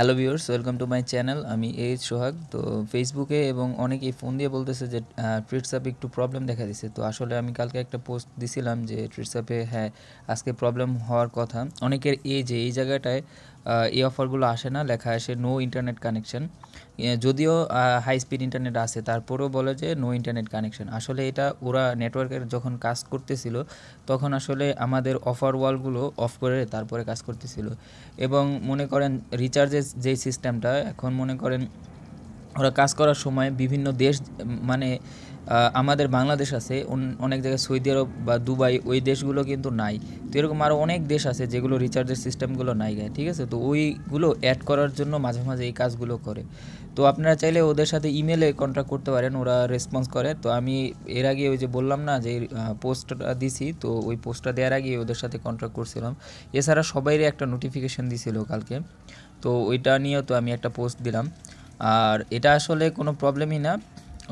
hello viewers welcome to my channel আমি H Sohag তো ফেসবুকে এবং অনেকেই ফোন দিয়ে বলতেছে যে ট্রিটসঅ্যাপে একটু প্রবলেম দেখা দিছে তো আসলে আমি কালকে একটা পোস্ট দিছিলাম যে ট্রিটসঅ্যাপে হ্যাঁ আজকে প্রবলেম হওয়ার কথা অনেকের এই যে এই জায়গাটায় এই অফারগুলো আসে না লেখা আসে নো ইন্টারনেট কানেকশন যদিও হাই স্পিড ইন্টারনেট আছে তারপরেও বলে যে নো ইন্টারনেট কানেকশন আসলে এটা ওরা নেটওয়ার্কের যখন কাজ করতেছিল তখন আসলে আমাদের অফার ওয়ালগুলো অফ করে তারপরে কাজ করতেছিল এবং মনে করেন রিচার্জের যে সিস্টেমটা এখন মনে করেন ওরা কাজ করার সময় বিভিন্ন দেশ মানে আমাদের বাংলাদেশ আছে অনেক জায়গায় সৌদি আরব বা দুবাই ওই দেশগুলো কিন্তু নাই তো এরকম আরও অনেক দেশ আছে যেগুলো রিচার্জের সিস্টেমগুলো নাই গায়ে ঠিক আছে তো ওইগুলো অ্যাড করার জন্য মাঝে মাঝে এই কাজগুলো করে তো আপনারা চাইলে ওদের সাথে ইমেলে কন্ট্যাক্ট করতে পারেন ওরা রেসপন্স করে তো আমি এর আগে ওই যে বললাম না যে পোস্টটা দিছি তো ওই পোস্টটা দেওয়ার আগে ওদের সাথে কন্ট্যাক্ট করছিলাম এছাড়া সবাইরে একটা নোটিফিকেশান দিছিল কালকে তো ওইটা নিয়েও তো আমি একটা পোস্ট দিলাম আর এটা আসলে কোনো প্রবলেমই না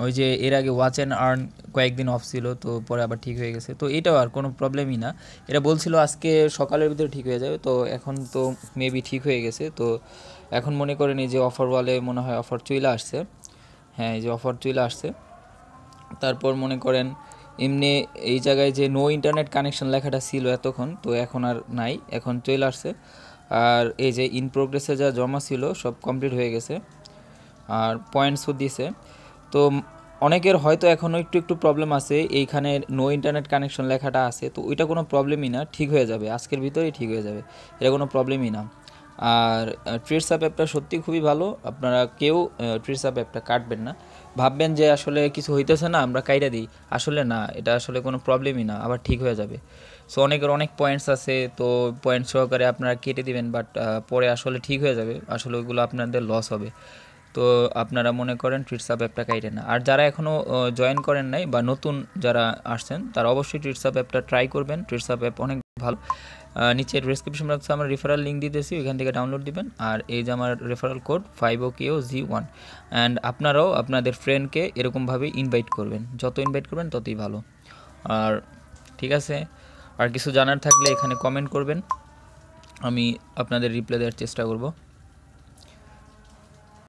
ওই যে এর আগে ওয়াচ অ্যান্ড আর্ন কয়েকদিন অফ ছিল তো পরে আবার ঠিক হয়ে গেছে তো এটাও আর কোনো প্রবলেমই না এটা বলছিল আজকে সকালের ভিতরে ঠিক হয়ে যাবে তো এখন তো মেবি ঠিক হয়ে গেছে তো এখন মনে করেন এই যে অফার ওয়ালে মনে হয় অফার চইলা আসছে হ্যাঁ এই যে অফার চইলা আসছে তারপর মনে করেন এমনি এই জায়গায় যে নো ইন্টারনেট কানেকশন লেখাটা ছিল এতক্ষণ তো এখন আর নাই এখন চলে আসছে আর এই যে ইন প্রোগ্রেসে যা জমা ছিল সব কমপ্লিট হয়ে গেছে আর পয়েন্টসও দিছে তো অনেকের হয়তো এখনও একটু একটু প্রবলেম আছে এইখানে নো ইন্টারনেট কানেকশন লেখাটা আছে তো ওইটা কোনো প্রবলেমই না ঠিক হয়ে যাবে আজকের ভিতরেই ঠিক হয়ে যাবে এটা কোনো প্রবলেমই না আর ট্রিটসাপ অ্যাপটা সত্যি খুবই ভালো আপনারা কেউ ট্রিটসাপ অ্যাপটা কাটবেন না ভাববেন যে আসলে কিছু হইতেছে না আমরা কাইটা দিই আসলে না এটা আসলে কোনো প্রবলেমই না আবার ঠিক হয়ে যাবে সো অনেকের অনেক পয়েন্টস আছে তো পয়েন্ট সহকারে আপনারা কেটে দিবেন বাট পরে আসলে ঠিক হয়ে যাবে আসলে ওইগুলো আপনাদের লস হবে তো আপনারা মনে করেন ট্রিটসাপ অ্যাপটা কাইটে না আর যারা এখনও জয়েন করেন নাই বা নতুন যারা আসছেন তারা অবশ্যই ট্রিটসাপ অ্যাপটা ট্রাই করবেন ট্রিটসাপ অ্যাপ অনেক ভালো নিচের ডিসক্রিপশন বক্সে আমরা রেফারেল লিঙ্ক দিতেছি ওইখান থেকে ডাউনলোড দিবেন আর এই যে আমার রেফারেল কোড ফাইভ ও কেও জি ওয়ান অ্যান্ড আপনারাও আপনাদের ফ্রেন্ডকে এরকমভাবে ইনভাইট করবেন যত ইনভাইট করবেন ততই ভালো আর ঠিক আছে আর কিছু জানার থাকলে এখানে কমেন্ট করবেন আমি আপনাদের রিপ্লাই দেওয়ার চেষ্টা করবো